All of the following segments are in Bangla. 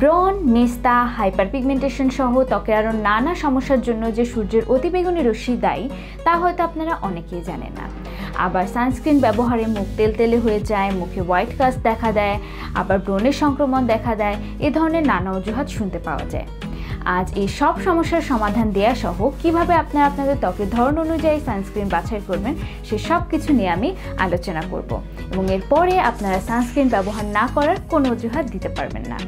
ব্রণ নেস্তা হাইপারপিগমেন্টেশন সহ ত্বকের আরও নানা সমস্যার জন্য যে সূর্যের অতিবেগুনি রশ্মি দায়ী তা হয়তো আপনারা অনেকেই জানেন না আবার সানস্ক্রিন ব্যবহারে মুখ তেলতেলে হয়ে যায় মুখে হোয়াইট কাস্ট দেখা দেয় আবার ব্রণের সংক্রমণ দেখা দেয় এ ধরনের নানা অজুহাত শুনতে পাওয়া যায় আজ এই সব সমস্যার সমাধান দেয়া সহ কীভাবে আপনারা আপনাদের ত্বকের ধরন অনুযায়ী সানস্ক্রিন বাছাই করবেন সে সব কিছু নিয়ে আমি আলোচনা করব এবং এরপরে আপনারা সানস্ক্রিন ব্যবহার না করার কোনো অজুহাত দিতে পারবেন না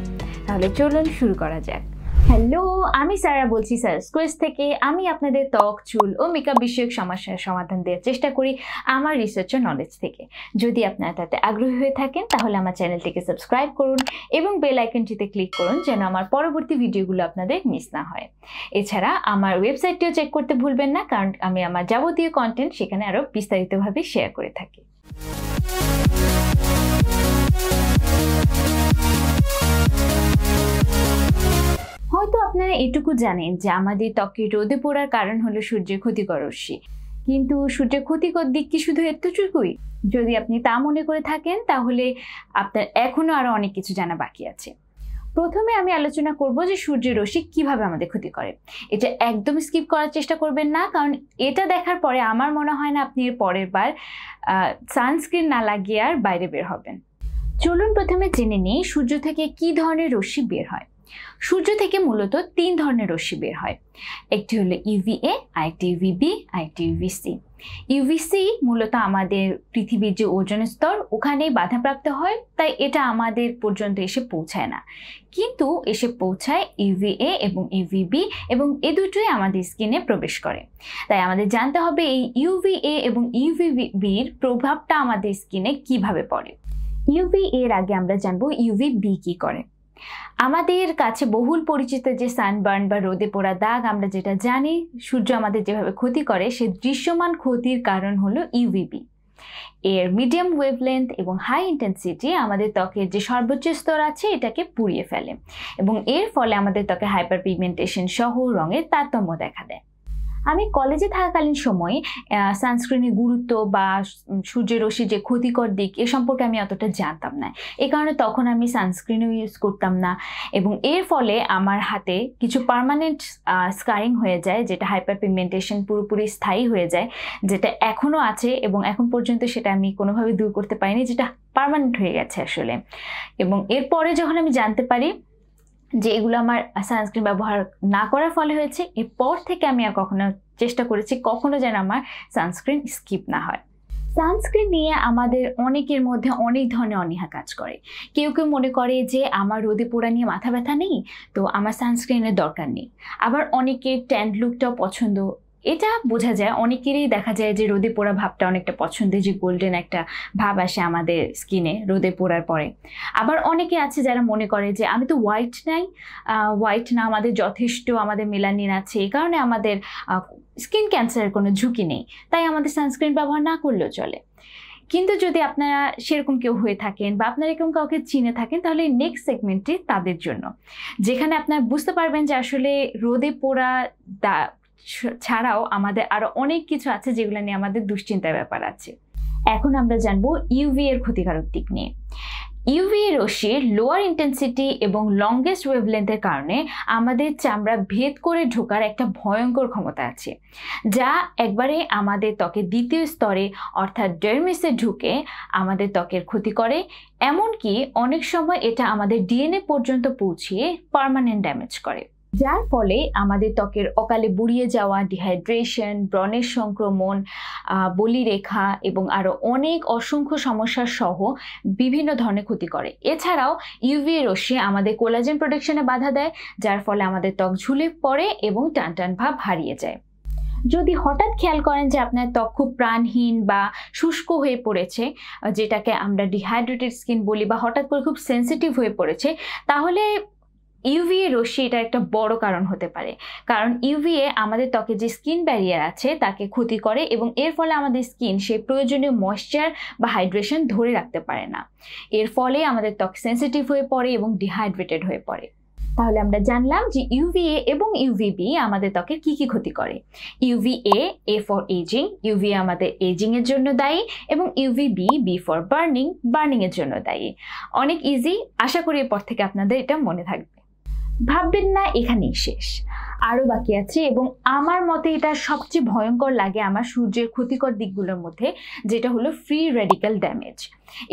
তাহলে চলুন শুরু করা যাক হ্যালো আমি সারা বলছি স্যার স্কুইজ থেকে আমি আপনাদের ত্বক চুল ও মেকআপ বিষয়ক সমস্যার সমাধান দেওয়ার চেষ্টা করি আমার রিসার্চ ও নলেজ থেকে যদি আপনারা তাতে আগ্রহী হয়ে থাকেন তাহলে আমার চ্যানেলটিকে সাবস্ক্রাইব করুন এবং বেল আইকনটিতে ক্লিক করুন যেন আমার পরবর্তী ভিডিওগুলো আপনাদের মিস না হয় এছাড়া আমার ওয়েবসাইটটিও চেক করতে ভুলবেন না কারণ আমি আমার যাবতীয় কন্টেন্ট সেখানে আরও বিস্তারিতভাবে শেয়ার করে থাকি হয়তো আপনারা এটুকু জানেন যে আমাদের ত্বকে রোদে পড়ার কারণ হলো সূর্যের ক্ষতিকর রশ্মি কিন্তু সূর্যের ক্ষতিকর দিক কি শুধু এতটুকুই যদি আপনি তা মনে করে থাকেন তাহলে আপনার এখনও আরও অনেক কিছু জানা বাকি আছে প্রথমে আমি আলোচনা করব যে সূর্যের রশ্মি কিভাবে আমাদের ক্ষতি করে এটা একদম স্কিপ করার চেষ্টা করবেন না কারণ এটা দেখার পরে আমার মনে হয় না আপনি এর পরের বার সানস্ক্রিন না লাগিয়ে আর বাইরে বের হবেন চলুন প্রথমে জেনে নিই সূর্য থেকে কি ধরনের রশ্মি বের হয় সূর্য থেকে মূলত তিন ধরনের রশ্মি বের হয় একটি হলো ইউভিএ আরেকটি ইউভিবি আরেকটি ইউভিসি ইউভিসি মূলত আমাদের পৃথিবীর যে ওজন স্তর ওখানেই বাধাপ্রাপ্ত হয় তাই এটা আমাদের পর্যন্ত এসে পৌঁছায় না কিন্তু এসে পৌঁছায় ইউভিএ এবং ইউভিবি এবং এ দুটোই আমাদের স্কিনে প্রবেশ করে তাই আমাদের জানতে হবে এই ইউভিএ এবং ইউভিবির প্রভাবটা আমাদের স্কিনে কিভাবে পড়ে ইউভি এর আগে আমরা জানবো ইউভি বি কী করে আমাদের কাছে বহুল পরিচিত যে সানবার্ন বা রোদে পোড়া দাগ আমরা যেটা জানি সূর্য আমাদের যেভাবে ক্ষতি করে সে দৃশ্যমান ক্ষতির কারণ হলো ইউভিবি এর মিডিয়াম ওয়েভলেন্থ এবং হাই ইন্টেন্সিটি আমাদের ত্বকের যে সর্বোচ্চ স্তর আছে এটাকে পুড়িয়ে ফেলে এবং এর ফলে আমাদের ত্বকে হাইপার পিগমেন্টেশন সহ রঙের তারতম্য দেখা দেয় আমি কলেজে থাকাকালীন সময় সানস্ক্রিনের গুরুত্ব বা সূর্যের রশ্মি যে ক্ষতিকর দিক এ সম্পর্কে আমি অতটা জানতাম না এ কারণে তখন আমি সানস্ক্রিনও ইউজ করতাম না এবং এর ফলে আমার হাতে কিছু পারমানেন্ট স্কারিং হয়ে যায় যেটা হাইপার পিগমেন্টেশন পুরোপুরি স্থায়ী হয়ে যায় যেটা এখনও আছে এবং এখন পর্যন্ত সেটা আমি কোনোভাবে দূর করতে পারিনি যেটা পারমানেন্ট হয়ে গেছে আসলে এবং এরপরে যখন আমি জানতে পারি যে এগুলো আমার সানস্ক্রিন ব্যবহার না করার ফলে হয়েছে এরপর থেকে আমি আর কখনো চেষ্টা করেছি কখনো যেন আমার সানস্ক্রিন স্কিপ না হয় সানস্ক্রিন নিয়ে আমাদের অনেকের মধ্যে অনেক ধরনের অনীহা কাজ করে কেউ কেউ মনে করে যে আমার রোদে পোড়া নিয়ে মাথা ব্যথা নেই তো আমার সানস্ক্রিনের দরকার নেই আবার অনেকের ট্যান্ড লুকটাও পছন্দ এটা বোঝা যায় অনেকেরই দেখা যায় যে রোদে পোড়া ভাবটা অনেকটা পছন্দের যে গোল্ডেন একটা ভাব আসে আমাদের স্কিনে রোদে পোড়ার পরে আবার অনেকে আছে যারা মনে করে যে আমি তো হোয়াইট নাই হোয়াইট না আমাদের যথেষ্ট আমাদের মেলানিন আছে এই কারণে আমাদের স্কিন ক্যান্সারের কোনো ঝুঁকি নেই তাই আমাদের সানস্ক্রিন ব্যবহার না করলেও চলে কিন্তু যদি আপনারা সেরকম কেউ হয়ে থাকেন বা আপনারা এরকম কাউকে চিনে থাকেন তাহলে নেক্সট সেগমেন্টটি তাদের জন্য যেখানে আপনারা বুঝতে পারবেন যে আসলে রোদে পোড়া ছাড়াও আমাদের আরও অনেক কিছু আছে যেগুলো নিয়ে আমাদের দুশ্চিন্তার ব্যাপার আছে এখন আমরা জানবো ইউভি এর ক্ষতিকারক দিক নিয়ে ইউভি রশ্মির লোয়ার ইন্টেন্সিটি এবং লংগেস্ট ওয়েভলেন্থের কারণে আমাদের চামড়া ভেদ করে ঢোকার একটা ভয়ঙ্কর ক্ষমতা আছে যা একবারে আমাদের ত্বকে দ্বিতীয় স্তরে অর্থাৎ ডেরমিসে ঢুকে আমাদের ত্বকের ক্ষতি করে এমনকি অনেক সময় এটা আমাদের ডিএনএ পর্যন্ত পৌঁছিয়ে পারমানেন্ট ড্যামেজ করে যার ফলে আমাদের ত্বকের অকালে বুড়িয়ে যাওয়া ডিহাইড্রেশন ব্রণের সংক্রমণ বলিরেখা এবং আরও অনেক অসংখ্য সমস্যা সহ বিভিন্ন ধরনের ক্ষতি করে এছাড়াও ইউভি রশ্মি আমাদের কোলাজেন প্রোডাকশনে বাধা দেয় যার ফলে আমাদের ত্বক ঝুলে পড়ে এবং টান টান ভাব হারিয়ে যায় যদি হঠাৎ খেয়াল করেন যে আপনার ত্বক খুব প্রাণহীন বা শুষ্ক হয়ে পড়েছে যেটাকে আমরা ডিহাইড্রেটেড স্কিন বলি বা হঠাৎ করে খুব সেন্সিটিভ হয়ে পড়েছে তাহলে ইউভিএ রশ্মি এটা একটা বড় কারণ হতে পারে কারণ ইউভিএ আমাদের ত্বকে যে স্কিন ব্যারিয়ার আছে তাকে ক্ষতি করে এবং এর ফলে আমাদের স্কিন সেই প্রয়োজনীয় ময়শ্চার বা হাইড্রেশন ধরে রাখতে পারে না এর ফলে আমাদের ত্বক সেন্সিটিভ হয়ে পড়ে এবং ডিহাইড্রেটেড হয়ে পড়ে তাহলে আমরা জানলাম যে ইউভিএ এবং ইউভিবি আমাদের ত্বকের কি কি ক্ষতি করে UVA A for ageing UV আমাদের এজিং এর জন্য দায়ী এবং UVB B for burning burning এর জন্য দায়ী অনেক ইজি আশা করি এরপর থেকে আপনাদের এটা মনে থাকবে ভাববেন না এখানেই শেষ আরও বাকি আছে এবং আমার মতে এটা সবচেয়ে ভয়ঙ্কর লাগে আমার সূর্যের ক্ষতিকর দিকগুলোর মধ্যে যেটা হলো ফ্রি রেডিক্যাল ড্যামেজ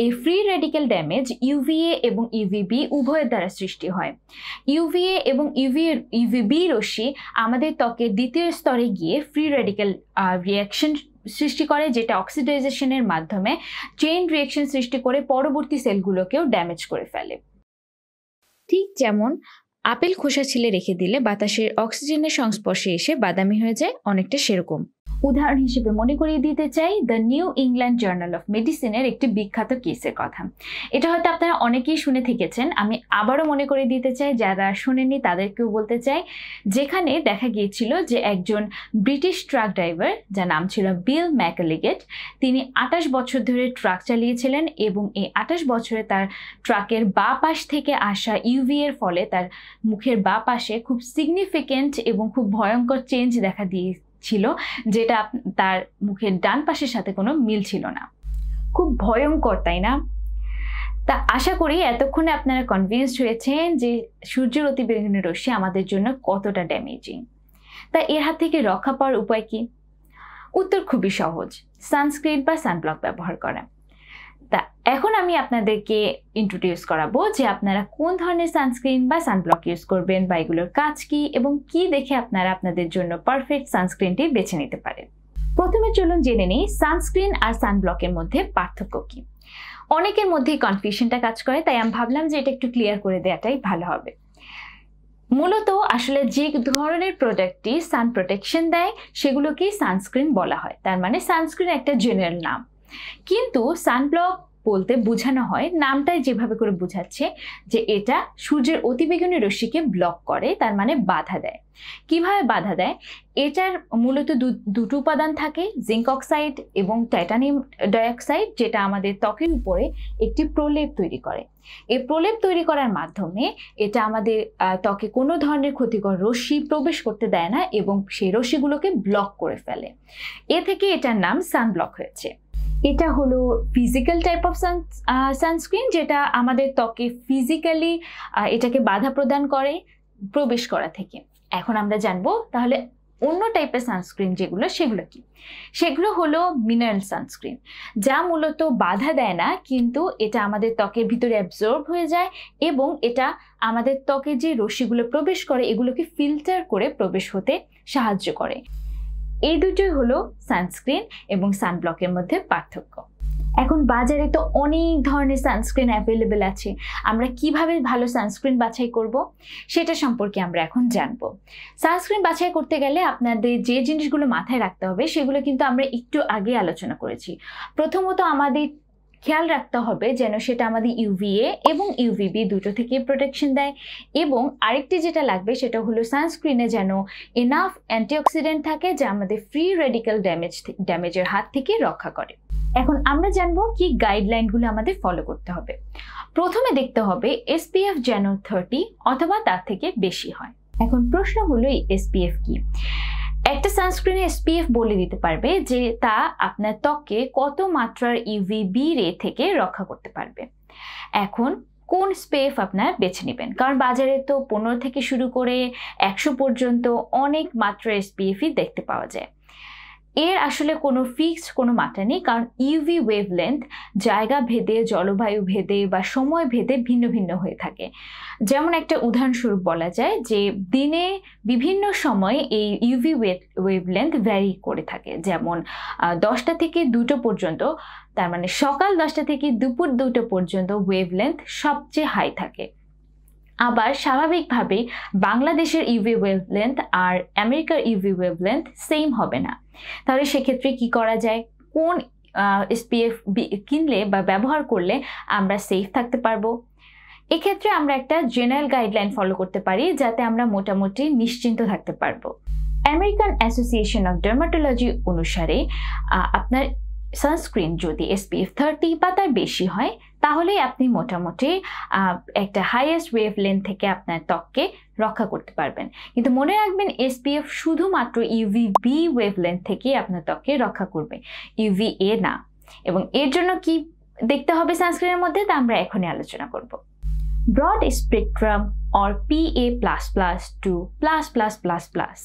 এই ফ্রি রেডিক্যাল ড্যামেজ ইউভিএ এবং ইউভিবি উভয়ের দ্বারা সৃষ্টি হয় ইউভিএ এবং ইউভি ইউভিবি রশ্মি আমাদের ত্বকের দ্বিতীয় স্তরে গিয়ে ফ্রি রেডিক্যাল রিয়াকশন সৃষ্টি করে যেটা অক্সিডাইজেশনের মাধ্যমে চেইন রিয়াকশন সৃষ্টি করে পরবর্তী সেলগুলোকেও ড্যামেজ করে ফেলে ঠিক যেমন আপেল খোসা ছিলে রেখে দিলে বাতাসের অক্সিজেনের সংস্পর্শে এসে বাদামি হয়ে যায় অনেকটা সেরকম উদাহরণ হিসেবে মনে করিয়ে দিতে চাই the New England Journal of মেডিসিনের একটি বিখ্যাত কেসের কথা এটা হয়তো আপনারা অনেকেই শুনে থেকেছেন আমি আবারও মনে করে দিতে চাই যারা শুনেনি তাদেরকেও বলতে চাই যেখানে দেখা গিয়েছিল যে একজন ব্রিটিশ ট্রাক ড্রাইভার যার নাম ছিল বিল ম্যাকালিগেট তিনি আটাশ বছর ধরে ট্রাক চালিয়েছিলেন এবং এই আটাশ বছরে তার ট্রাকের বা পাশ থেকে আসা ইউভি এর ফলে তার মুখের বা পাশে খুব সিগনিফিকেন্ট এবং খুব ভয়ঙ্কর চেঞ্জ দেখা দিয়ে ছিল যেটা তার মুখের ডান পাশের সাথে কোনো মিল ছিল না খুব ভয়ঙ্কর তাই না তা আশা করি এতক্ষণে আপনারা কনভিন্স হয়েছেন যে সূর্যের অতিবেগুনি রশ্মি আমাদের জন্য কতটা ড্যামেজিং তা এর হাত থেকে রক্ষা পাওয়ার উপায় কি উত্তর খুবই সহজ সানস্ক্রিন বা সানব্লক ব্যবহার করা তা এখন আমি আপনাদেরকে ইন্ট্রোডিউস করাবো যে আপনারা কোন ধরনের সানস্ক্রিন বা সানব্লক ইউজ করবেন বা এগুলোর কাজ কি এবং কি দেখে আপনারা আপনাদের জন্য পারফেক্ট সানস্ক্রিনটি বেছে নিতে পারেন প্রথমে চলুন জেনে নিই সানস্ক্রিন আর সানব্লকের মধ্যে পার্থক্য কী অনেকের মধ্যেই কনফিউশনটা কাজ করে তাই আমি ভাবলাম যে এটা একটু ক্লিয়ার করে দেওয়াটাই ভালো হবে মূলত আসলে যে ধরনের প্রোডাক্টটি সান প্রোটেকশন দেয় সেগুলোকেই সানস্ক্রিন বলা হয় তার মানে সানস্ক্রিন একটা জেনারেল নাম কিন্তু সানব্লক বলতে বোঝানো হয় নামটাই যেভাবে করে বোঝাচ্ছে যে এটা সূর্যের অতিবেগুনি রশ্মিকে ব্লক করে তার মানে বাধা দেয় কিভাবে বাধা দেয় এটার মূলত দুটো উপাদান থাকে জিঙ্ক অক্সাইড এবং টাইটানিয়াম ডাইঅক্সাইড যেটা আমাদের ত্বকের উপরে একটি প্রলেপ তৈরি করে এই প্রলেপ তৈরি করার মাধ্যমে এটা আমাদের ত্বকে কোনো ধরনের ক্ষতিকর রশ্মি প্রবেশ করতে দেয় না এবং সেই রশ্মিগুলোকে ব্লক করে ফেলে এ থেকে এটার নাম সানব্লক হয়েছে এটা হলো ফিজিক্যাল টাইপ অফ সানস্ক্রিন যেটা আমাদের ত্বকে ফিজিক্যালি এটাকে বাধা প্রদান করে প্রবেশ করা থেকে এখন আমরা জানবো তাহলে অন্য টাইপের সানস্ক্রিন যেগুলো সেগুলো কি সেগুলো হলো মিনারেল সানস্ক্রিন যা মূলত বাধা দেয় না কিন্তু এটা আমাদের ত্বকের ভিতরে অ্যাবজর্ব হয়ে যায় এবং এটা আমাদের ত্বকে যে রশ্মিগুলো প্রবেশ করে এগুলোকে ফিল্টার করে প্রবেশ হতে সাহায্য করে এই দুটোই হলো সানস্ক্রিন এবং সানব্লকের মধ্যে পার্থক্য এখন বাজারে তো অনেক ধরনের সানস্ক্রিন অ্যাভেলেবেল আছে আমরা কিভাবে ভালো সানস্ক্রিন বাছাই করব সেটা সম্পর্কে আমরা এখন জানব সানস্ক্রিন বাছাই করতে গেলে আপনাদের যে জিনিসগুলো মাথায় রাখতে হবে সেগুলো কিন্তু আমরা একটু আগে আলোচনা করেছি প্রথমত আমাদের খেয়াল রাখতে হবে যেন সেটা আমাদের ইউভিএ এবং ইউভিবি দুটো থেকে প্রোটেকশন দেয় এবং আরেকটি যেটা লাগবে সেটা হলো সানস্ক্রিনে যেন এনাফ অ্যান্টিঅক্সিডেন্ট থাকে যা আমাদের ফ্রি রেডিক্যাল ড্যামেজ ড্যামেজের হাত থেকে রক্ষা করে এখন আমরা জানবো কি গাইডলাইনগুলো আমাদের ফলো করতে হবে প্রথমে দেখতে হবে এসপিএফ যেন থার্টি অথবা তার থেকে বেশি হয় এখন প্রশ্ন হলো এই এসপিএফ কি একটা সানস্ক্রিনে এসপিএফ বলে দিতে পারবে যে তা আপনার ত্বককে কত মাত্রার বি e রে থেকে রক্ষা করতে পারবে এখন কোন স্পেফ আপনার বেছে নেবেন কারণ বাজারে তো পনেরো থেকে শুরু করে একশো পর্যন্ত অনেক মাত্রা এসপিএফই দেখতে পাওয়া যায় এর আসলে কোনো ফিক্সড কোনো মাত্রা নেই কারণ ইউভি ওয়েভলেন্থ জায়গা ভেদে জলবায়ু ভেদে বা সময় ভেদে ভিন্ন ভিন্ন হয়ে থাকে যেমন একটা উদাহরণস্বরূপ বলা যায় যে দিনে বিভিন্ন সময়ে এই ইউভি ওয়েভলেন্থ ভ্যারি করে থাকে যেমন দশটা থেকে দুটো পর্যন্ত তার মানে সকাল দশটা থেকে দুপুর দুটো পর্যন্ত ওয়েভলেন্থ সবচেয়ে হাই থাকে আবার স্বাভাবিকভাবে বাংলাদেশের ইউভি ওয়েভলেন্থ আর আমেরিকার ইউভি ওয়েভলেন্থ সেম হবে না তাহলে সেক্ষেত্রে কি করা যায় কোন এসপিএফ কিনলে বা ব্যবহার করলে আমরা সেফ থাকতে পারবো এক্ষেত্রে আমরা একটা জেনারেল গাইডলাইন ফলো করতে পারি যাতে আমরা মোটামুটি নিশ্চিন্ত থাকতে পারবো আমেরিকান অ্যাসোসিয়েশন অফ ডার্মাটোলজি অনুসারে আপনার সানস্ক্রিন যদি এসপিএফ থার্টি বা তার বেশি হয় তাহলেই আপনি মোটামুটি একটা হাইয়েস্ট ওয়েভ লেন্থ থেকে আপনার ত্বককে রক্ষা করতে পারবেন কিন্তু মনে রাখবেন এসপিএফ শুধুমাত্র ইউভি বি ওয়েভ লেন্থ থেকেই আপনার ত্বককে রক্ষা করবে ইউভি এ না এবং এর জন্য কি দেখতে হবে সানস্ক্রিনের মধ্যে তা আমরা এখনই আলোচনা করব broad spectrum or P A plus plus to plus plus plus plus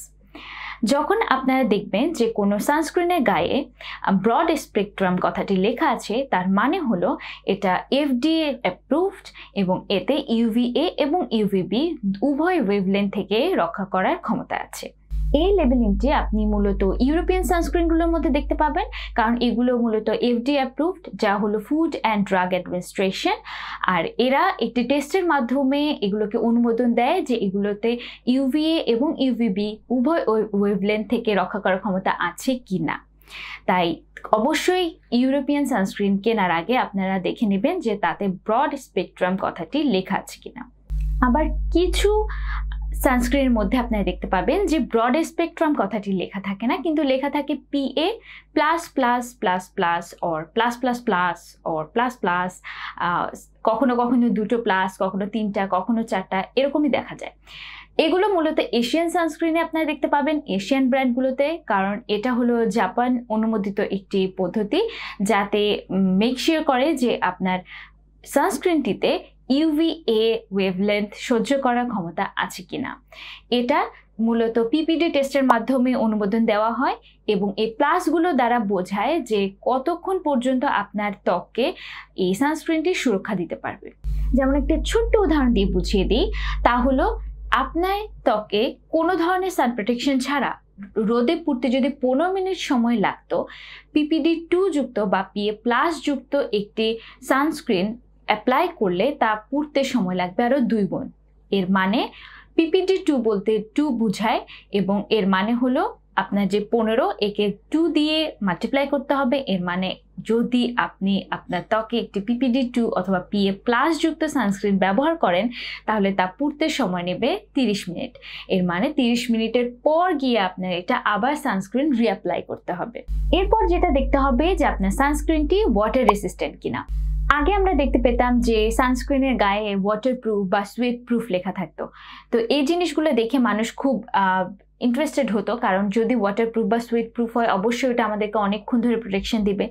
যখন আপনারা দেখবেন যে কোনো সানস্ক্রিনের গায়ে ব্রড স্পেকট্রাম কথাটি লেখা আছে তার মানে হলো এটা এফডিএ অ্যাপ্রুভড এবং এতে ইউভিএ এবং ইউভিবি উভয় ওয়েভলেন থেকে রক্ষা করার ক্ষমতা আছে এই লেবেলিংটি আপনি মূলত ইউরোপিয়ান সানস্ক্রিনগুলোর মধ্যে দেখতে পাবেন কারণ এগুলো মূলত এফডি অ্যাপ্রুভড যা হলো ফুড অ্যান্ড ড্রাগ অ্যাডমিনিস্ট্রেশন আর এরা একটি টেস্টের মাধ্যমে এগুলোকে অনুমোদন দেয় যে এগুলোতে ইউভিএ এবং ইউভিবি উভয় ওয়েবলেন থেকে রক্ষা করার ক্ষমতা আছে কি না তাই অবশ্যই ইউরোপিয়ান সানস্ক্রিন কেনার আগে আপনারা দেখে নেবেন যে তাতে ব্রড স্পেকট্রাম কথাটি লেখা আছে কিনা আবার কিছু সানস্ক্রিনের মধ্যে আপনারা দেখতে পাবেন যে ব্রড স্পেকট্রাম কথাটি লেখা থাকে না কিন্তু লেখা থাকে PA plus plus plus plus or plus plus plus or plus plus কখনো কখনো দুটো প্লাস কখনো তিনটা কখনো চারটা এরকমই দেখা যায় এগুলো মূলত এশিয়ান সানস্ক্রিনে আপনারা দেখতে পাবেন এশিয়ান ব্র্যান্ডগুলোতে কারণ এটা হলো জাপান অনুমোদিত একটি পদ্ধতি যাতে মেকশিওর করে যে আপনার সানস্ক্রিনটিতে ইউভিএ ওয়েভলেন্থ সহ্য করার ক্ষমতা আছে কিনা এটা মূলত পিপিডি টেস্টের মাধ্যমে অনুমোদন দেওয়া হয় এবং এই প্লাসগুলো দ্বারা বোঝায় যে কতক্ষণ পর্যন্ত আপনার ত্বককে এই সানস্ক্রিনটি সুরক্ষা দিতে পারবে যেমন একটা ছোট্ট উদাহরণ দিয়ে বুঝিয়ে দিই তা হলো আপনার ত্বকে কোনো ধরনের সান প্রোটেকশন ছাড়া রোদে পুড়তে যদি পনেরো মিনিট সময় লাগতো পিপিডি টু যুক্ত বা পিএ প্লাস যুক্ত একটি সানস্ক্রিন অ্যাপ্লাই করলে তা পুরতে সময় লাগবে আরও দুই গুণ এর মানে পিপিডি টু বলতে টু বুঝায় এবং এর মানে হলো আপনার যে পনেরো একে টু দিয়ে মাল্টিপ্লাই করতে হবে এর মানে যদি আপনি আপনার ত্বকে একটি পিপিডি টু অথবা পিএ প্লাস যুক্ত সানস্ক্রিন ব্যবহার করেন তাহলে তা পুড়তে সময় নেবে তিরিশ মিনিট এর মানে তিরিশ মিনিটের পর গিয়ে আপনার এটা আবার সানস্ক্রিন রিঅ্যাপ্লাই করতে হবে এরপর যেটা দেখতে হবে যে আপনার সানস্ক্রিনটি ওয়াটার রেসিস্ট্যান্ট কিনা আগে আমরা দেখতে পেতাম যে সানস্ক্রিনের গায়ে ওয়াটার প্রুফ বা সুইট প্রুফ লেখা থাকতো তো এই জিনিসগুলো দেখে মানুষ খুব ইন্টারেস্টেড হতো কারণ যদি ওয়াটারপ্রুফ বা সুইট প্রুফ হয় অবশ্যই এটা আমাদেরকে অনেকক্ষণ ধরে প্রোটেকশন দিবে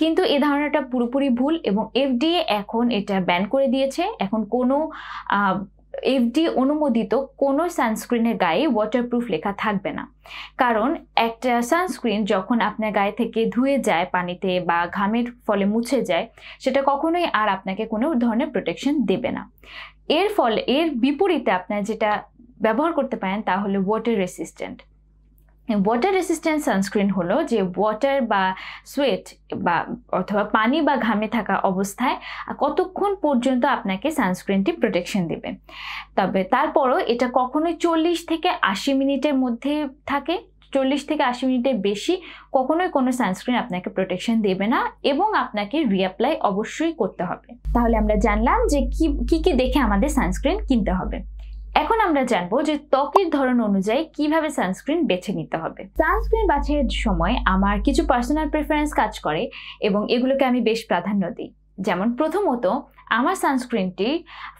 কিন্তু এ ধারণাটা পুরোপুরি ভুল এবং এফডিএ এখন এটা ব্যান করে দিয়েছে এখন কোনো এফডি অনুমোদিত কোনো সানস্ক্রিনের গায়ে ওয়াটারপ্রুফ লেখা থাকবে না কারণ একটা সানস্ক্রিন যখন আপনার গায়ে থেকে ধুয়ে যায় পানিতে বা ঘামের ফলে মুছে যায় সেটা কখনোই আর আপনাকে কোনো ধরনের প্রোটেকশন দেবে না এর ফলে এর বিপরীতে আপনার যেটা ব্যবহার করতে পারেন তা হলো water resistant water resistant sunscreen হলো যে ওয়াটার বা সোয়েট বা অথবা পানি বা ঘামে থাকা অবস্থায় কতক্ষণ পর্যন্ত আপনাকে সানস্ক্রিনটি প্রোটেকশন দেবে তবে তারপরও এটা কখনোই চল্লিশ থেকে আশি মিনিটের মধ্যে থাকে চল্লিশ থেকে আশি মিনিটের বেশি কখনোই কোনো সানস্ক্রিন আপনাকে প্রোটেকশন দেবে না এবং আপনাকে রিঅ্যাপ্লাই অবশ্যই করতে হবে তাহলে আমরা জানলাম যে কি কি দেখে আমাদের সানস্ক্রিন কিনতে হবে এখন আমরা জানবো যে ত্বকের ধরন অনুযায়ী কিভাবে সানস্ক্রিন বেছে নিতে হবে সানস্ক্রিন বাছাইয়ের সময় আমার কিছু পার্সোনাল প্রেফারেন্স কাজ করে এবং এগুলোকে আমি বেশ প্রাধান্য দিই যেমন প্রথমত আমার সানস্ক্রিনটি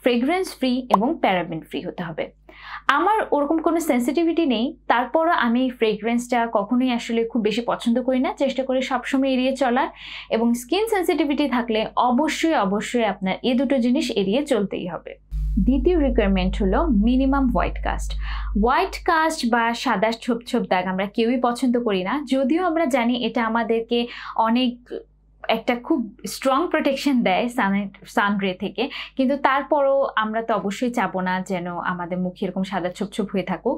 ফ্রেগরেন্স ফ্রি এবং প্যারাবিন ফ্রি হতে হবে আমার ওরকম কোনো সেন্সিটিভিটি নেই তারপরও আমি ফ্রেগরেন্সটা কখনোই আসলে খুব বেশি পছন্দ করি না চেষ্টা করি সবসময় এড়িয়ে চলার এবং স্কিন সেন্সিটিভিটি থাকলে অবশ্যই অবশ্যই আপনার এ দুটো জিনিস এড়িয়ে চলতেই হবে দ্বিতীয় রিকোয়ারমেন্ট হলো minimum white cast white cast বা সাদা ছোপ ছোপ দাগ আমরা কেউই পছন্দ করি না যদিও আমরা জানি এটা আমাদেরকে অনেক একটা খুব স্ট্রং প্রোটেকশন দেয় সান রে থেকে কিন্তু তারপরও আমরা তো অবশ্যই চাব না যেন আমাদের মুখে এরকম সাদা ছোপ ছোপ হয়ে থাকুক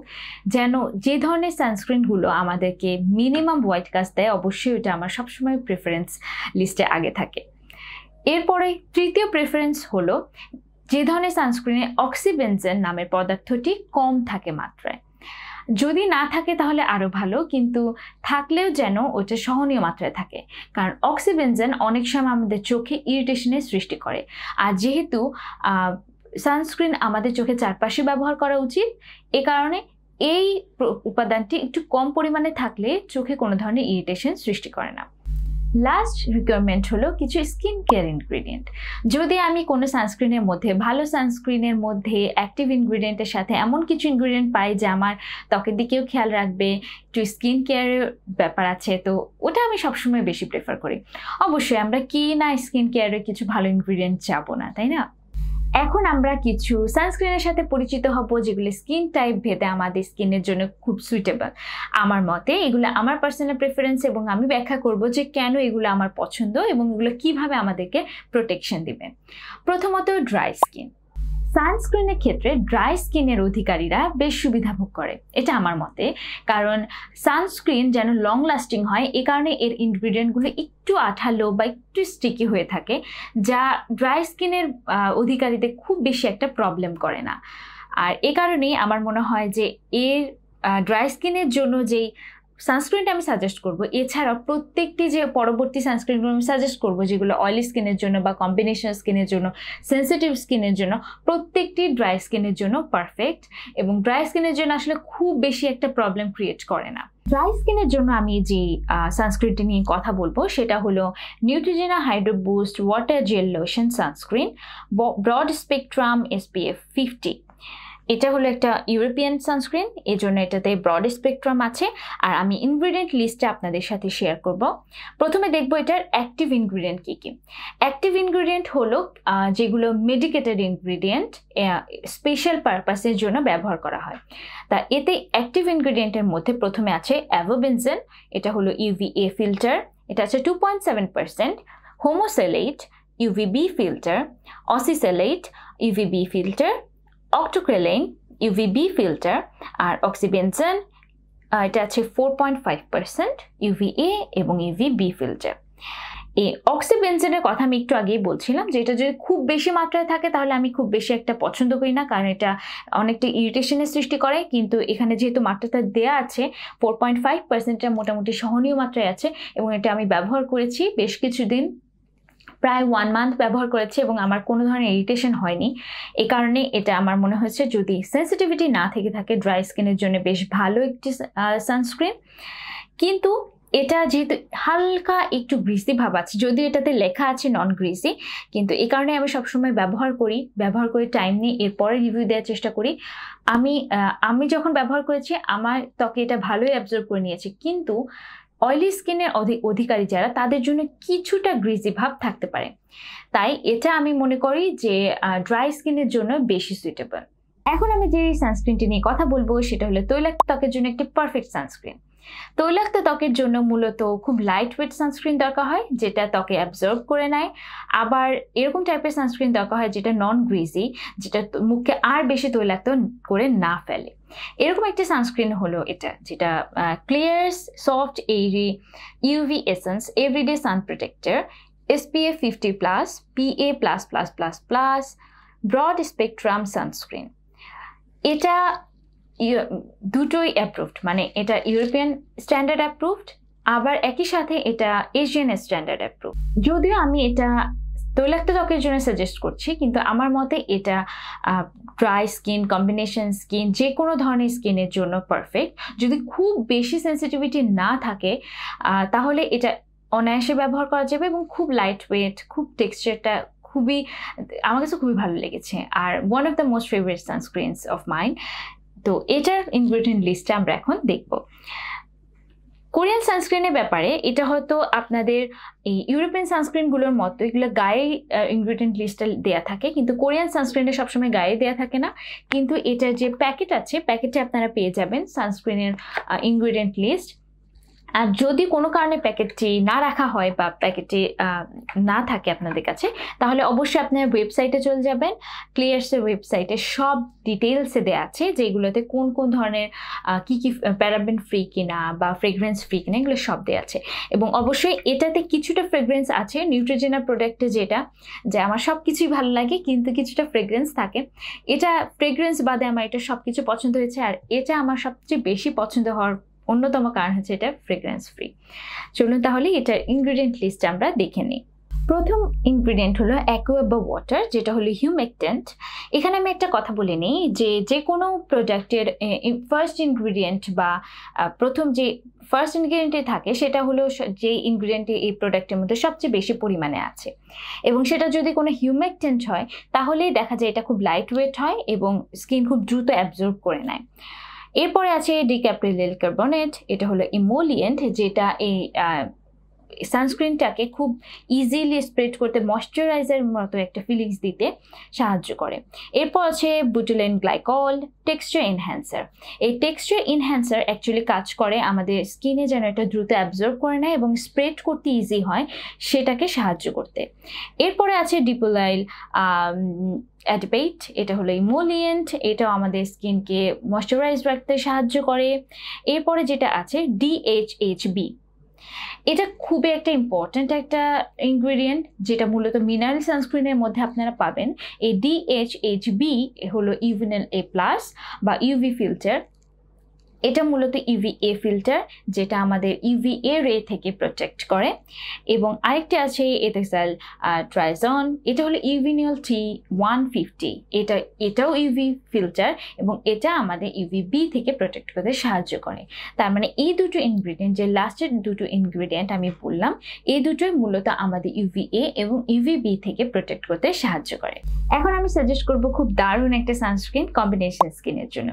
যেন যে ধরনের সানস্ক্রিনগুলো আমাদেরকে মিনিমাম হোয়াইট কাস্ট দেয় অবশ্যই ওটা আমার সবসময় প্রেফারেন্স লিস্টে আগে থাকে এরপরে তৃতীয় প্রেফারেন্স হলো যে ধরনের সানস্ক্রিনে অক্সিবেনজেন নামের পদার্থটি কম থাকে মাত্রায় যদি না থাকে তাহলে আরও ভালো কিন্তু থাকলেও যেন ওটা সহনীয় মাত্রায় থাকে কারণ অক্সিবেনজেন অনেক সময় আমাদের চোখে ইরিটেশনের সৃষ্টি করে আর যেহেতু সানস্ক্রিন আমাদের চোখে চারপাশে ব্যবহার করা উচিত এ কারণে এই উপাদানটি একটু কম পরিমাণে থাকলে চোখে কোনো ধরনের ইরিটেশন সৃষ্টি করে না লাস্ট রিকোয়ারমেন্ট হলো কিছু স্কিন কেয়ার ইনগ্রিডিয়েন্ট যদি আমি কোনো সানস্ক্রিনের মধ্যে ভালো সানস্ক্রিনের মধ্যে অ্যাক্টিভ ইনগ্রিডিয়েন্টের সাথে এমন কিছু ইনগ্রিডিয়েন্ট পাই যে আমার ত্বকের দিকেও খেয়াল রাখবে একটু স্কিন কেয়ারের ব্যাপার আছে তো ওটা আমি সবসময় বেশি প্রেফার করি অবশ্যই আমরা কি না স্কিন কেয়ারের কিছু ভালো ইনগ্রিডিয়েন্ট চাবো না তাই না এখন আমরা কিছু সানস্ক্রিনের সাথে পরিচিত হব যেগুলো স্কিন টাইপ ভেদে আমাদের স্কিনের জন্য খুব সুইটেবল আমার মতে এগুলো আমার পার্সোনাল প্রেফারেন্স এবং আমি ব্যাখ্যা করব যে কেন এগুলো আমার পছন্দ এবং এগুলো কিভাবে আমাদেরকে প্রোটেকশন দিবে প্রথমত ড্রাই স্কিন সানস্ক্রিনের ক্ষেত্রে ড্রাই স্কিনের অধিকারীরা বেশ সুবিধা ভোগ করে এটা আমার মতে কারণ সানস্ক্রিন যেন লং লাস্টিং হয় এ কারণে এর ইনগ্রিডিয়েন্টগুলো একটু আঠালো বা একটু স্টিকি হয়ে থাকে যা ড্রাই স্কিনের অধিকারীদের খুব বেশি একটা প্রবলেম করে না আর এ কারণেই আমার মনে হয় যে এর ড্রাই স্কিনের জন্য যেই সানস্ক্রিনটা আমি সাজেস্ট করবো এছাড়াও প্রত্যেকটি যে পরবর্তী সানস্ক্রিনগুলো আমি সাজেস্ট করব যেগুলো অয়েলি স্কিনের জন্য বা কম্বিনেশন স্কিনের জন্য সেন্সিটিভ স্কিনের জন্য প্রত্যেকটি ড্রাই স্কিনের জন্য পারফেক্ট এবং ড্রাই স্কিনের জন্য আসলে খুব বেশি একটা প্রবলেম ক্রিয়েট করে না ড্রাই স্কিনের জন্য আমি যে সানস্ক্রিনটি নিয়ে কথা বলবো সেটা হলো Neutrogena Hydro Boost water gel lotion sunscreen broad spectrum SPF fifty এটা হলো একটা ইউরোপিয়ান সানস্ক্রিন এই জন্য এটাতে ব্রড স্পেকট্রাম আছে আর আমি ইনগ্রিডিয়েন্ট লিস্টটা আপনাদের সাথে শেয়ার করব প্রথমে দেখব এটার অ্যাক্টিভ ইনগ্রিডিয়েন্ট কী কী অ্যাক্টিভ ইনগ্রিডিয়েন্ট হলো যেগুলো মেডিকেটেড ইনগ্রিডিয়েন্ট স্পেশাল পারপাসের জন্য ব্যবহার করা হয় তা এতে অ্যাক্টিভ ইনগ্রিডিয়েন্টের মধ্যে প্রথমে আছে অ্যাভোবেনজেন এটা হলো ইউভিএ ফিল্টার এটা আছে two point seven percent homosalate UVB filter octisalate UVB filter octocrylene UVB filter আর অক্সিবেনজেন এটা আছে four point five percent UVA এবং ইউভিবি ফিল্টার এই অক্সিবেনজেনের কথা আমি একটু আগেই বলছিলাম যে এটা যদি খুব বেশি মাত্রায় থাকে তাহলে আমি খুব বেশি একটা পছন্দ করি না কারণ এটা অনেকটা ইরিটেশনের সৃষ্টি করে কিন্তু এখানে যেহেতু মাত্রাটা দেয়া আছে ফোর পয়েন্ট ফাইভ পার্সেন্টটা মোটামুটি সহনীয় মাত্রায় আছে এবং এটা আমি ব্যবহার করেছি বেশ কিছুদিন প্রায় ওয়ান মান্থ ব্যবহার করেছি এবং আমার কোনো ধরনের ইরিটেশন হয়নি এ কারণে এটা আমার মনে হয়েছে যদি সেন্সিটিভিটি না থেকে থাকে ড্রাই স্কিনের জন্য বেশ ভালো একটি সানস্ক্রিন কিন্তু এটা যেহেতু হালকা একটু গ্রিসি ভাব আছে যদিও এটাতে লেখা আছে নন গ্রিসি কিন্তু এই কারণে আমি সবসময় ব্যবহার করি ব্যবহার করে টাইম নিয়ে এরপরে রিভিউ দেওয়ার চেষ্টা করি আমি আমি যখন ব্যবহার করেছি আমার ত্বকে এটা ভালোই অ্যাবজর্ব করে নিয়েছি কিন্তু অয়েলি স্কিনের অধিকারী যারা তাদের জন্য কিছুটা গ্রিজি ভাব থাকতে পারে তাই এটা আমি মনে করি যে ড্রাই স্কিনের জন্য বেশি সুইটেবল এখন আমি যে সানস্ক্রিনটি নিয়ে কথা বলবো সেটা হলো তৈলাক্ত ত্বকের জন্য একটি পারফেক্ট সানস্ক্রিন তৈলাক্ত ত্বকের জন্য মূলত খুব লাইট ওয়েট সানস্ক্রিন দরকার হয় যেটা ত্বকে অ্যাবজর্ব করে নেয় আবার এরকম টাইপের সানস্ক্রিন দরকার হয় যেটা নন গ্রিজি যেটা মুখকে আর বেশি তৈলাক্ত করে না ফেলে এরকম একটি সানস্ক্রিন হলো এটা যেটা clear soft airy UV essence everyday sun protector SPF fifty plus PA plus plus plus plus broad spectrum sunscreen এটা দুটোই অ্যাপ্রুভড মানে এটা ইউরোপিয়ান স্ট্যান্ডার্ড অ্যাপ্রুভড আবার একই সাথে এটা এশিয়ান স্ট্যান্ডার্ড অ্যাপ্রুভ যদিও আমি এটা তৈলাক্ত ত্বকের জন্য সাজেস্ট করছি কিন্তু আমার মতে এটা ড্রাই স্কিন কম্বিনেশন স্কিন যে কোনো ধরনের স্কিনের জন্য পারফেক্ট যদি খুব বেশি সেন্সিটিভিটি না থাকে তাহলে এটা অনায়াসে ব্যবহার করা যাবে এবং খুব লাইট ওয়েট খুব টেক্সচারটা খুবই আমার কাছে খুবই ভালো লেগেছে আর one of the most favourite sunscreens of mine তো এটার ইনগ্রিডিয়েন্ট লিস্টটা আমরা এখন দেখব কোরিয়ান সানস্ক্রিনের ব্যাপারে এটা হয়তো আপনাদের এই ইউরোপিয়ান সানস্ক্রিনগুলোর মতো এগুলো গায়ে ইনগ্রিডিয়েন্ট লিস্টটা দেওয়া থাকে কিন্তু কোরিয়ান সানস্ক্রিনে সবসময় গায়ে দেওয়া থাকে না কিন্তু এটার যে প্যাকেট আছে প্যাকেটে আপনারা পেয়ে যাবেন সানস্ক্রিনের ইনগ্রিডিয়েন্ট লিস্ট আর যদি কোনো কারণে প্যাকেটটি না রাখা হয় বা প্যাকেটটি না থাকে আপনাদের কাছে তাহলে অবশ্যই আপনার ওয়েবসাইটে চলে যাবেন ক্লিয়ার্সের ওয়েবসাইটে সব ডিটেলসে দেওয়া আছে যেগুলোতে কোন কোন ধরনের কি কি প্যারাবেন ফ্রি কিনা বা ফ্রেগরেন্স ফ্রি কিনা এগুলো সব দেওয়া আছে এবং অবশ্যই এটাতে কিছুটা ফ্রেগরেন্স আছে নিউট্রিজেনার প্রোডাক্টে যেটা যে আমার সব কিছুই ভালো লাগে কিন্তু কিছুটা ফ্রেগরেন্স থাকে এটা ফ্রেগরেন্স বাদে আমার এটা সব কিছু পছন্দ হয়েছে আর এটা আমার সবচেয়ে বেশি পছন্দ হওয়ার অন্যতম কারণ হচ্ছে এটা ফ্রেগ্রেন্স ফ্রি চলুন তাহলে এটার ইনগ্রিডিয়েন্ট লিস্ট আমরা দেখে নিই প্রথম ইনগ্রিডিয়েন্ট হলো অ্যাকুয়া বা ওয়াটার যেটা হলো হিউমেকটেন্ট এখানে আমি একটা কথা বলে নিই যে যে কোনো প্রোডাক্টের ফার্স্ট ইনগ্রিডিয়েন্ট বা প্রথম যে ফার্স্ট ইনগ্রিডিয়েন্টে থাকে সেটা হলো যে ইনগ্রিডিয়েন্টে এই প্রোডাক্টের মধ্যে সবচেয়ে বেশি পরিমাণে আছে এবং সেটা যদি কোনো হিউমেকটেন্ট হয় তাহলেই দেখা যায় এটা খুব লাইট ওয়েট হয় এবং স্কিন খুব দ্রুত অ্যাবজর্ব করে নেয় এরপরে আছে ডিক্যাপ্রিলিল কার্বনেট এটা হলো ইমোলিয়েন্ট যেটা এই সানস্ক্রিনটাকে খুব ইজিলি স্প্রেড করতে ময়শ্চারাইজার মতো একটা ফিলিংস দিতে সাহায্য করে এরপর আছে বুটুলেন গ্লাইকল টেক্সচার এনহ্যান্সার এই টেক্সচার এনহ্যান্সার অ্যাকচুয়ালি কাজ করে আমাদের স্কিনে যেন এটা দ্রুত অ্যাবজর্ব করে নেয় এবং স্প্রেড করতে ইজি হয় সেটাকে সাহায্য করতে এরপরে আছে ডিপোলাইল অ্যাডবেইট um, এটা হলো ইমোলিয়েন্ট এটাও আমাদের স্কিনকে ময়শ্চারাইজ রাখতে সাহায্য করে এরপরে যেটা আছে ডিএইচএইচবি এটা খুবই একটা ইম্পর্ট্যান্ট একটা ইনগ্রিডিয়েন্ট যেটা মূলত মিনারেল সানস্ক্রিনের মধ্যে আপনারা পাবেন এই ডিএইচএইচ বি হলো ইউভিনেল এ প্লাস বা ইউভি ফিল্টার এটা মূলত ইভিএ e ফিল্টার যেটা আমাদের ইভিএ e রে থেকে প্রোটেক্ট করে এবং আরেকটি আছে এথেক্সাইল ট্রাইজন এটা হলো ইভিনিয়াল টি ওয়ান ফিফটি এটা এটাও ইভি e ফিল্টার এবং এটা আমাদের ইভি বি থেকে প্রোটেক্ট করতে সাহায্য করে তার মানে এই দুটো ইনগ্রিডিয়েন্ট যে লাস্টের দুটো ইনগ্রিডিয়েন্ট আমি বললাম এই দুটোই মূলত আমাদের ইউভিএ এবং ইভি বি থেকে প্রোটেক্ট করতে সাহায্য করে এখন আমি সাজেস্ট করব খুব দারুণ একটা সানস্ক্রিন কম্বিনেশন স্কিনের জন্য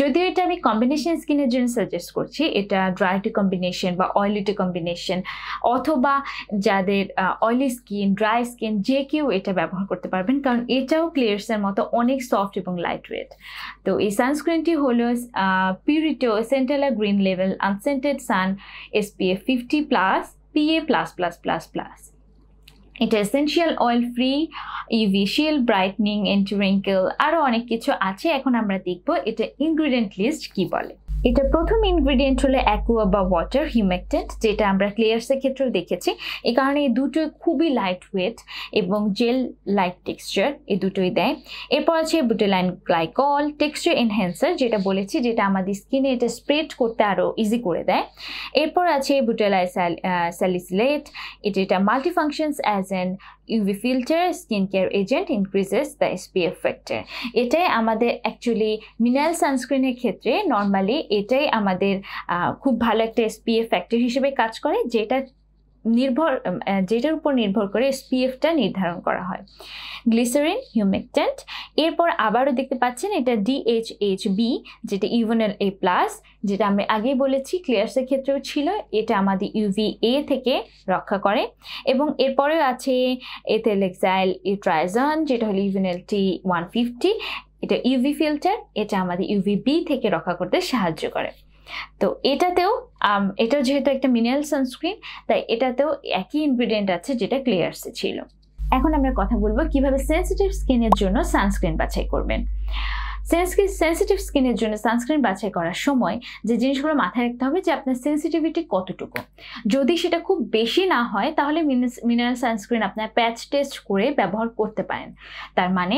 যদিও এটা আমি কম্বিনেশন স্কিনের জন্য সাজেস্ট করছি এটা ড্রাই টু কম্বিনেশন বা অয়েলি টু কম্বিনেশন অথবা যাদের অয়েলি স্কিন ড্রাই স্কিন যে কেউ এটা ব্যবহার করতে পারবেন কারণ এটাও ক্লিয়ার্সের মতো অনেক সফট এবং লাইট ওয়েট তো এই সানস্ক্রিনটি হলো Purito Centella green level unscented sun SPF fifty plus PA plus plus plus plus এটা essential oil free UV shield brightening anti wrinkle আরও অনেক কিছু আছে এখন আমরা দেখব এটা ইনগ্রিডিয়েন্ট লিস্ট কী বলে এটা প্রথম ইনগ্রিডিয়েন্ট হলো অ্যাকুয়া বা ওয়াটার হিউমেকটেন্ট যেটা আমরা ক্লিয়ার্সের ক্ষেত্রেও দেখেছি এই কারণে এই দুটোই খুবই লাইট ওয়েট এবং জেল লাইট টেক্সচার এই দুটোই দেয় এরপর আছে বুটেলাইন গ্লাইকল টেক্সচার এনহ্যান্সার যেটা বলেছি যেটা আমাদের স্কিনে এটা স্প্রেড করতে আরও ইজি করে দেয় এরপর আছে বুটেলাই স্যালিসিলেট এটা এটা multifunctions as an UV filter skin care agent increases the SPF factor এটাই আমাদের অ্যাকচুয়ালি মিনারেল সানস্ক্রিনের ক্ষেত্রে নর্মালি এটাই আমাদের খুব ভালো একটা এসপিএফ ফ্যাক্টর হিসেবে কাজ করে যেটা নির্ভর যেটার উপর নির্ভর করে এসপিএফটা নির্ধারণ করা হয় গ্লিসারিন হিউমেকট্যান্ট এরপর আবারও দেখতে পাচ্ছেন এটা ডিএইচএইচ বি যেটা ইউভেনাল এ প্লাস যেটা আমি আগেই বলেছি ক্লিয়ার্সের ক্ষেত্রেও ছিল এটা আমাদের ইউভি এ থেকে রক্ষা করে এবং এরপরেও আছে এথেলেক্সাইল ইউট্রাইজন যেটা হলো ইউভেনাল টি ওয়ান ফিফটি এটা ইউভি ফিল্টার এটা আমাদের ইউভি বি থেকে রক্ষা করতে সাহায্য করে তো এটাতেও এটাও যেহেতু একটা মিনারেল সানস্ক্রিন তাই এটাতেও একই ইনগ্রিডিয়েন্ট আছে যেটা ক্লিয়ার্সে ছিল এখন আমরা কথা বলবো কিভাবে সেন্সিটিভ স্কিনের জন্য সানস্ক্রিন বাছাই করবেন সেন্সিটিভ স্কিনের জন্য সানস্ক্রিন বাছাই করার সময় যে জিনিসগুলো মাথায় রাখতে হবে যে আপনার সেন্সিটিভিটি কতটুকু যদি সেটা খুব বেশি না হয় তাহলে মিনারেল সানস্ক্রিন আপনার প্যাচ টেস্ট করে ব্যবহার করতে পারেন তার মানে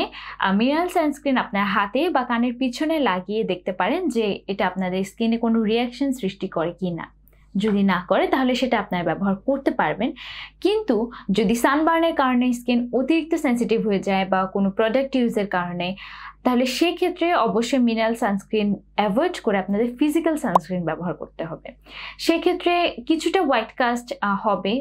মিনারেল সানস্ক্রিন আপনার হাতে বা কানের পিছনে লাগিয়ে দেখতে পারেন যে এটা আপনাদের স্কিনে কোনো রিয়াকশন সৃষ্টি করে কি না যদি না করে তাহলে সেটা আপনার ব্যবহার করতে পারবেন কিন্তু যদি সানবার্নের কারণে স্কিন অতিরিক্ত সেন্সিটিভ হয়ে যায় বা কোনো প্রোডাক্ট ইউজের কারণে তাহলে সেই ক্ষেত্রে অবশ্যই মিনারেল সানস্ক্রিন অ্যাভয়েড করে আপনাদের ফিজিক্যাল সানস্ক্রিন ব্যবহার করতে হবে সেক্ষেত্রে কিছুটা হোয়াইট কাস্ট হবে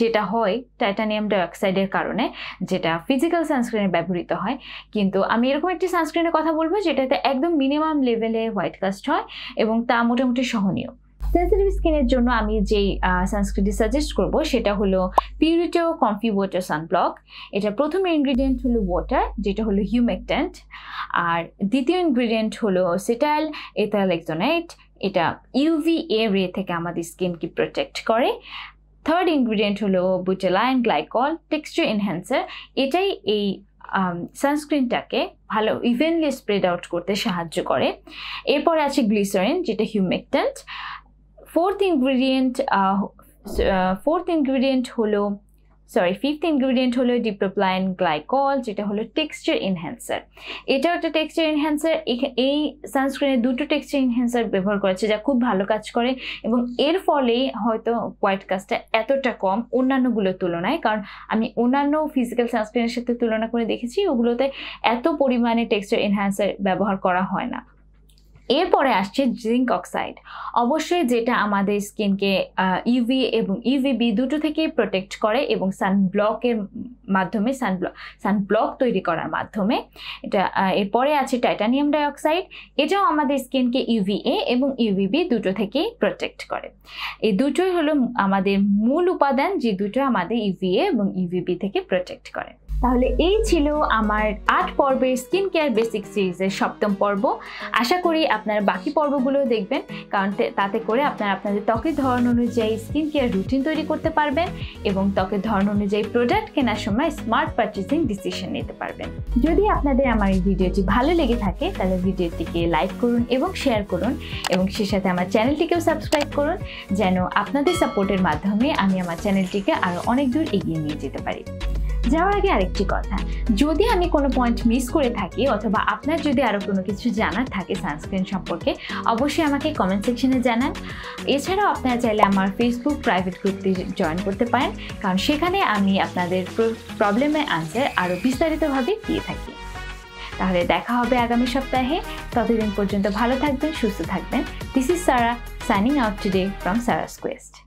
যেটা হয় টাইটানিয়াম ডাইঅক্সাইডের কারণে যেটা ফিজিক্যাল সানস্ক্রিনে ব্যবহৃত হয় কিন্তু আমি এরকম একটি সানস্ক্রিনের কথা বলবো যেটাতে একদম মিনিমাম লেভেলে হোয়াইট কাস্ট হয় এবং তা মোটামুটি সহনীয় সেন্সিটিভ স্কিনের জন্য আমি যেই সানস্ক্রিনটি সাজেস্ট করব সেটা হলো পিউরিটো কমফি ওয়াটার সানব্লক এটা প্রথম ইনগ্রিডিয়েন্ট হলো ওয়াটার যেটা হলো হিউমেকট্যান্ট আর দ্বিতীয় ইনগ্রিডিয়েন্ট হলো সেটাইল এথালেকটোনাইট এটা ইউভি এ রে থেকে আমাদের স্কিনকে প্রোটেক্ট করে থার্ড ইনগ্রিডিয়েন্ট হলো বুটেলাইন গ্লাইকল টেক্সচার এনহ্যান্সার এটাই এই সানস্ক্রিনটাকে ভালো ইভেনলি স্প্রেড আউট করতে সাহায্য করে এরপর আছে গ্লিসারিন যেটা humectant fourth ingredient fourth ingredient হলো সরি ফিফথ ইনগ্রিডিয়েন্ট হলো ডিপ্রোপ্লাইন গ্লাইকল যেটা হলো টেক্সচার এনহ্যান্সার এটা একটা টেক্সচার এনহ্যান্সার এই সানস্ক্রিনে দুটো টেক্সচার এনহ্যান্সার ব্যবহার করেছে যা খুব ভালো কাজ করে এবং এর ফলেই হয়তো হোয়াইট কাজটা এতটা কম অন্যান্যগুলোর তুলনায় কারণ আমি অন্যান্য ফিজিক্যাল সানস্ক্রিনের সাথে তুলনা করে দেখেছি ওগুলোতে এত পরিমাণে টেক্সচার এনহ্যান্সার ব্যবহার করা হয় না এরপরে আসছে জিঙ্ক অক্সাইড অবশ্যই যেটা আমাদের স্কিনকে ইউভি এবং ইউভিবি দুটো থেকে প্রোটেক্ট করে এবং সানব্লকের মাধ্যমে সান সানব্লক তৈরি করার মাধ্যমে এটা এরপরে আছে টাইটানিয়াম ডাইঅক্সাইড এটাও আমাদের স্কিনকে ইউভিএ এবং ইউভিবি দুটো থেকেই প্রোটেক্ট করে এই দুটোই হলো আমাদের মূল উপাদান যে দুটো আমাদের ইউভিএ এবং ইউভিবি থেকে প্রোটেক্ট করে তাহলে এই ছিল আমার আট পর্বের স্কিন কেয়ার বেসিক সিরিজের সপ্তম পর্ব আশা করি আপনার বাকি পর্বগুলো দেখবেন কারণ তাতে করে আপনার আপনাদের ত্বকের ধরন অনুযায়ী স্কিন কেয়ার রুটিন তৈরি করতে পারবেন এবং ত্বকের ধরন অনুযায়ী প্রোডাক্ট কেনার সময় স্মার্ট পারচেসিং ডিসিশন নিতে পারবেন যদি আপনাদের আমার এই ভিডিওটি ভালো লেগে থাকে তাহলে ভিডিওটিকে লাইক করুন এবং শেয়ার করুন এবং সে সাথে আমার চ্যানেলটিকেও সাবস্ক্রাইব করুন যেন আপনাদের সাপোর্টের মাধ্যমে আমি আমার চ্যানেলটিকে আরও অনেক দূর এগিয়ে নিয়ে যেতে পারি যাওয়ার আগে আরেকটি কথা যদি আমি কোনো পয়েন্ট মিস করে থাকি অথবা আপনার যদি আরও কোনো কিছু জানার থাকে সানস্ক্রিন সম্পর্কে অবশ্যই আমাকে কমেন্ট সেকশনে জানান এছাড়াও আপনারা চাইলে আমার ফেসবুক প্রাইভেট গ্রুপটি জয়েন করতে পারেন কারণ সেখানে আমি আপনাদের প্রবলেমের আনসার আরও বিস্তারিতভাবে দিয়ে থাকি তাহলে দেখা হবে আগামী সপ্তাহে ততদিন পর্যন্ত ভালো থাকবেন সুস্থ থাকবেন this is Sara signing out today from Sara's Quest